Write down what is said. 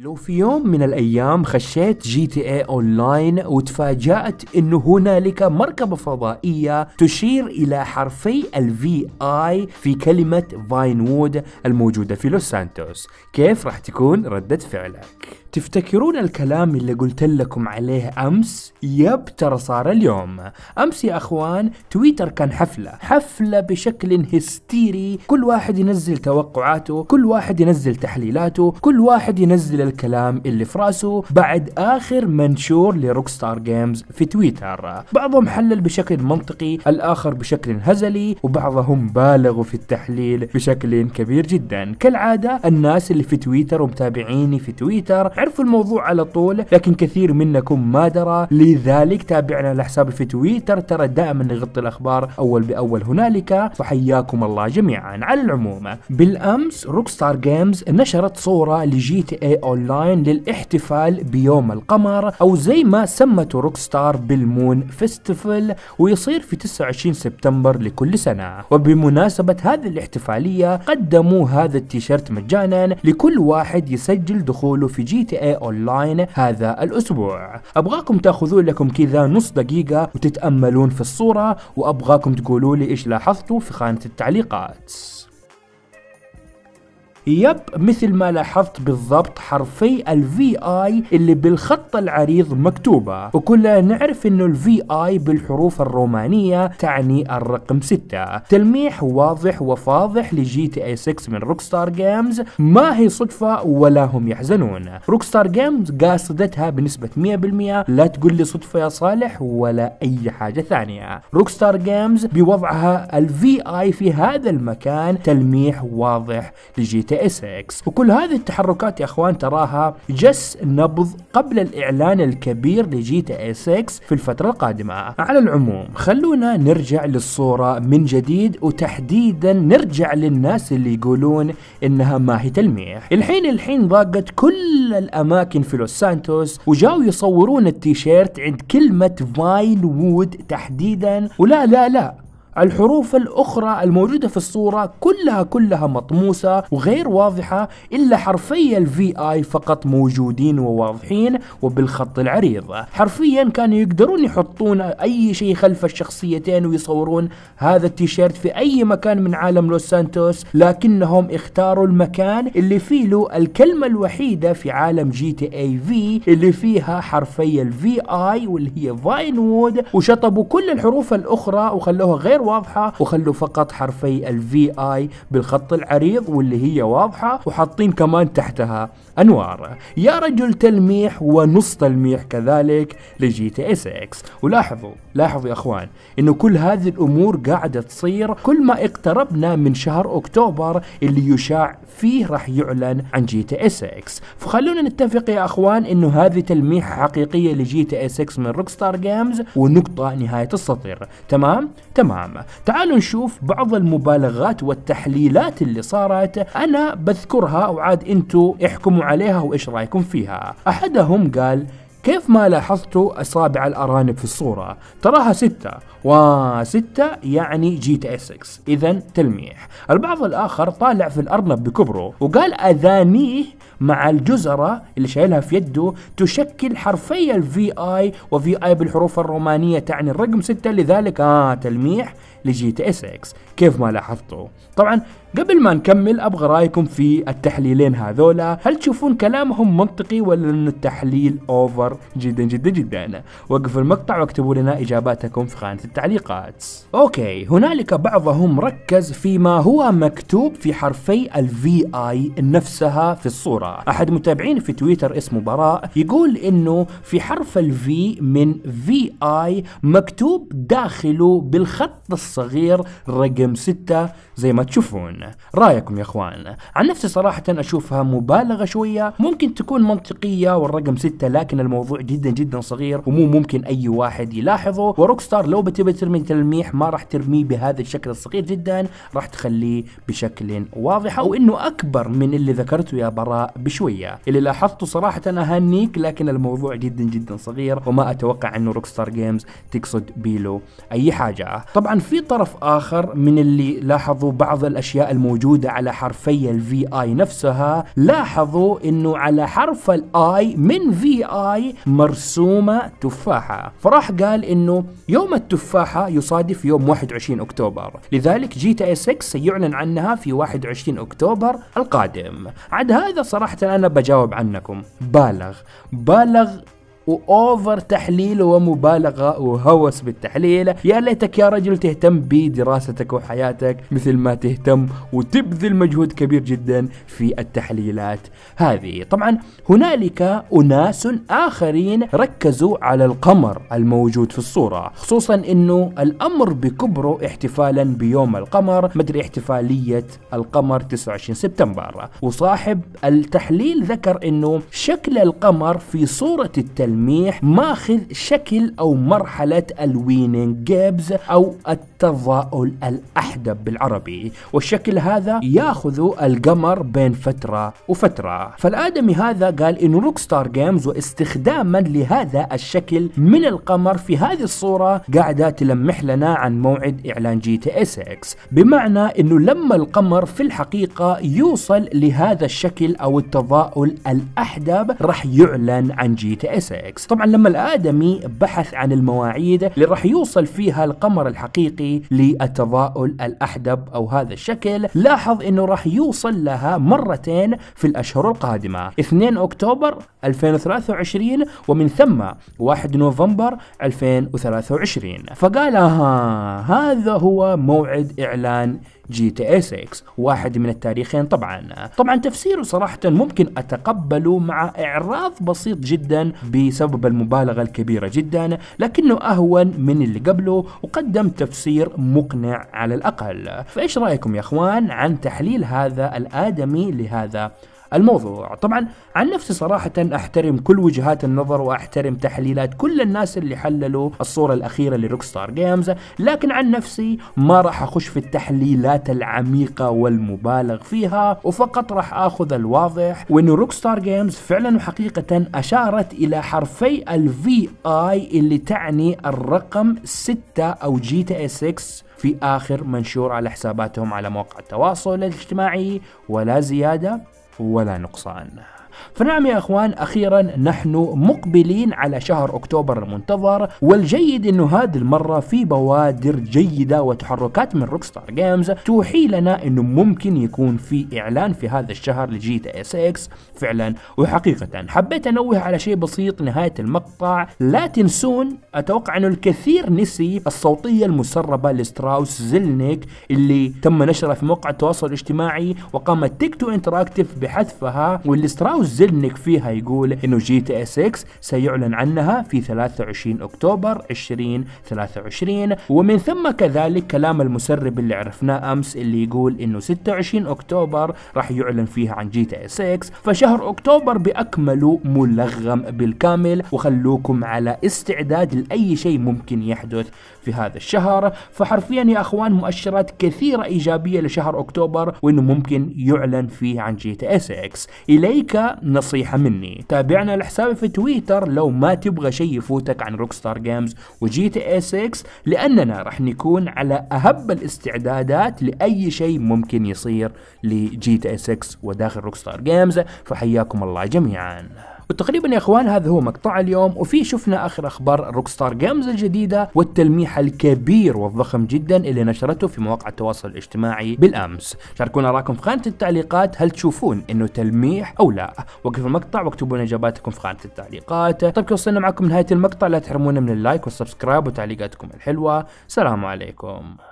لو في يوم من الايام خشيت جي تي اي اونلاين وتفاجأت انه هنالك مركبة فضائية تشير الى حرفي الفي اي في كلمة فاين وود الموجودة في لوس سانتوس، كيف راح تكون ردة فعلك؟ تفتكرون الكلام اللي قلت لكم عليه أمس؟ يب ترى صار اليوم أمس يا أخوان تويتر كان حفلة حفلة بشكل هستيري كل واحد ينزل توقعاته كل واحد ينزل تحليلاته كل واحد ينزل الكلام اللي في راسه بعد آخر منشور لروكستار جيمز في تويتر بعضهم حلل بشكل منطقي الآخر بشكل هزلي وبعضهم بالغوا في التحليل بشكل كبير جدا كالعادة الناس اللي في تويتر ومتابعيني في تويتر عرفوا الموضوع على طول لكن كثير منكم ما درى لذلك تابعنا على حسابي في تويتر ترى دائما نغطي الاخبار اول باول هنالك فحياكم الله جميعا على العموم بالامس روك ستار جيمز نشرت صوره لجي تي اي اونلاين للاحتفال بيوم القمر او زي ما سمته روك ستار بالمون فيستيفال ويصير في 29 سبتمبر لكل سنه وبمناسبه هذه الاحتفاليه قدموا هذا التيشيرت مجانا لكل واحد يسجل دخوله في جي إيه GTA Online هذا الاسبوع ابغاكم تاخذون لكم كذا نص دقيقة وتتأملون في الصورة وابغاكم تقولوا لي ايش لاحظتوا في خانة التعليقات يب مثل ما لاحظت بالضبط حرفي الفي اي اللي بالخط العريض مكتوبة وكلنا نعرف انه الفي اي بالحروف الرومانية تعني الرقم 6 تلميح واضح وفاضح لجي تي اي 6 من روكستار جيمز ما هي صدفة ولا هم يحزنون روكستار جيمز قاصدتها بنسبة 100% لا تقول لي صدفة يا صالح ولا اي حاجة ثانية روكستار جيمز بوضعها الفي اي في هذا المكان تلميح واضح لجي تي اس اكس وكل هذه التحركات يا اخوان تراها جس نبض قبل الاعلان الكبير لجي تي اس اكس في الفترة القادمة على العموم خلونا نرجع للصورة من جديد وتحديدا نرجع للناس اللي يقولون انها ما هي تلميح الحين الحين ضاقت كل الاماكن في لوس سانتوس وجاوا يصورون التيشيرت عند كلمة فاين وود تحديدا ولا لا لا الحروف الأخرى الموجودة في الصورة كلها كلها مطموسة وغير واضحة إلا حرفي الفي آي فقط موجودين وواضحين وبالخط العريض حرفيا كانوا يقدرون يحطون أي شيء خلف الشخصيتين ويصورون هذا التيشيرت في أي مكان من عالم لوس سانتوس لكنهم اختاروا المكان اللي فيه له الكلمة الوحيدة في عالم جي تي اي في اللي فيها حرفي الفي آي واللي هي فاين وود وشطبوا كل الحروف الأخرى وخلوها غير غير واضحه وخلوا فقط حرفي الفي اي بالخط العريض واللي هي واضحه وحاطين كمان تحتها انوار يا رجل تلميح ونص تلميح كذلك لجي تي اس اكس ولاحظوا لاحظوا يا اخوان انه كل هذه الامور قاعده تصير كل ما اقتربنا من شهر اكتوبر اللي يشاع فيه راح يعلن عن جي تي اس اكس فخلونا نتفق يا اخوان انه هذه تلميحه حقيقيه لجي تي اس اكس من روكستار جيمز ونقطه نهايه السطر تمام تمام العامة تعالوا نشوف بعض المبالغات والتحليلات اللي صارت أنا بذكرها وعاد أنتوا احكموا عليها وإيش رأيكم فيها أحدهم قال كيف ما لاحظتوا أصابع الأرانب في الصورة؟ تراها ستة و6 يعني جي تي اس إيه اكس إذا تلميح البعض الآخر طالع في الأرنب بكبره وقال أذانيه مع الجزرة اللي شايلها في يده تشكل حرفي الفي اي وفي اي بالحروف الرومانية تعني الرقم 6 لذلك آه تلميح لجي تي اس إيه اكس كيف ما لاحظتوا طبعا قبل ما نكمل ابغى رايكم في التحليلين هذولا هل تشوفون كلامهم منطقي ولا ان التحليل اوفر جدا جدا جدا وقف المقطع واكتبوا لنا اجاباتكم في خانة التعليقات أوكي هنالك بعضهم ركز فيما هو مكتوب في حرفي الفي اي نفسها في الصورة أحد متابعين في تويتر اسمه براء يقول إنه في حرف الفي من في اي مكتوب داخله بالخط الصغير رقم 6 زي ما تشوفون رأيكم يا أخوان عن نفسي صراحة أشوفها مبالغة شوية ممكن تكون منطقية والرقم 6 لكن الموضوع جدا جدا صغير ومو ممكن أي واحد يلاحظه وروكستار لو بت تبي ترمي تلميح ما راح ترميه بهذا الشكل الصغير جدا راح تخليه بشكل واضح او انه اكبر من اللي ذكرته يا براء بشويه اللي لاحظته صراحه اهنيك لكن الموضوع جدا جدا صغير وما اتوقع انه روكستار جيمز تقصد بيلو اي حاجه طبعا في طرف اخر من اللي لاحظوا بعض الاشياء الموجوده على حرفي الفي اي نفسها لاحظوا انه على حرف الاي من في اي مرسومه تفاحه فراح قال انه يوم التفاح التفاحة يصادف يوم 21 أكتوبر لذلك جي تي 6 سيعلن عنها في 21 أكتوبر القادم عد هذا صراحة أنا بجاوب عنكم بالغ بالغ واوفر تحليل ومبالغه وهوس بالتحليل يا ليتك يا رجل تهتم بدراستك وحياتك مثل ما تهتم وتبذل مجهود كبير جدا في التحليلات هذه طبعا هنالك اناس اخرين ركزوا على القمر الموجود في الصوره خصوصا انه الامر بكبره احتفالا بيوم القمر مدري احتفاليه القمر 29 سبتمبر وصاحب التحليل ذكر انه شكل القمر في صوره التلميذ التلميح ماخذ شكل أو مرحلة الوينينج جيبز أو التضاؤل الأحدب بالعربي والشكل هذا ياخذ القمر بين فترة وفترة فالآدمي هذا قال إنه روك ستار جيمز واستخداما لهذا الشكل من القمر في هذه الصورة قاعدة تلمح لنا عن موعد إعلان جي تي اس اكس بمعنى إنه لما القمر في الحقيقة يوصل لهذا الشكل أو التضاؤل الأحدب راح يعلن عن جي تي اس اكس طبعا لما الادمي بحث عن المواعيد اللي راح يوصل فيها القمر الحقيقي للتضاؤل الاحدب او هذا الشكل لاحظ انه راح يوصل لها مرتين في الاشهر القادمه 2 اكتوبر 2023 ومن ثم 1 نوفمبر 2023 فقال ها هذا هو موعد اعلان جي تي اس اكس واحد من التاريخين طبعا طبعا تفسيره صراحة ممكن أتقبله مع إعراض بسيط جدا ب سبب المبالغة الكبيرة جدا لكنه أهون من اللي قبله وقدم تفسير مقنع على الأقل فإيش رأيكم يا أخوان عن تحليل هذا الآدمي لهذا الموضوع طبعا عن نفسي صراحة أحترم كل وجهات النظر وأحترم تحليلات كل الناس اللي حللوا الصورة الأخيرة لروك ستار جيمز لكن عن نفسي ما راح أخش في التحليلات العميقة والمبالغ فيها وفقط راح أخذ الواضح وأنه روك ستار جيمز فعلا وحقيقة أشارت إلى حرفي الفي آي اللي تعني الرقم 6 أو جي تي اس إيه 6 في آخر منشور على حساباتهم على مواقع التواصل الاجتماعي ولا زيادة ولا نقصان فنعم يا اخوان اخيرا نحن مقبلين على شهر اكتوبر المنتظر والجيد انه هذه المره في بوادر جيده وتحركات من روك ستار جيمز توحي لنا انه ممكن يكون في اعلان في هذا الشهر لجي تي اس اكس فعلا وحقيقه حبيت انوه على شيء بسيط نهايه المقطع لا تنسون اتوقع انه الكثير نسي الصوتيه المسربه لستراوس زلنيك اللي تم نشرها في موقع التواصل الاجتماعي وقامت تيك تو انتراكتيف بحذفها واللي ستراوس زلنك فيها يقول انه جي تي اس اكس سيعلن عنها في 23 اكتوبر 2023 ومن ثم كذلك كلام المسرب اللي عرفناه امس اللي يقول انه 26 اكتوبر راح يعلن فيها عن جي تي اس اكس فشهر اكتوبر باكمله ملغم بالكامل وخلوكم على استعداد لاي شيء ممكن يحدث في هذا الشهر فحرفيا يا اخوان مؤشرات كثيره ايجابيه لشهر اكتوبر وانه ممكن يعلن فيه عن جي تي اس اكس اليك نصيحة مني تابعنا لحسابي في تويتر لو ما تبغى شيء يفوتك عن روكستار جيمز وجي تي اي 6 لأننا رح نكون على أهب الاستعدادات لأي شيء ممكن يصير لجي تي اي 6 وداخل روكستار جيمز فحياكم الله جميعا وتقريبا يا اخوان هذا هو مقطع اليوم وفي شفنا اخر اخبار روك ستار جيمز الجديده والتلميح الكبير والضخم جدا اللي نشرته في مواقع التواصل الاجتماعي بالامس شاركونا رايكم في خانه التعليقات هل تشوفون انه تلميح او لا وقفوا المقطع واكتبوا لنا اجاباتكم في خانه التعليقات طيب وصلنا معكم نهايه المقطع لا تحرمونا من اللايك والسبسكرايب وتعليقاتكم الحلوه سلام عليكم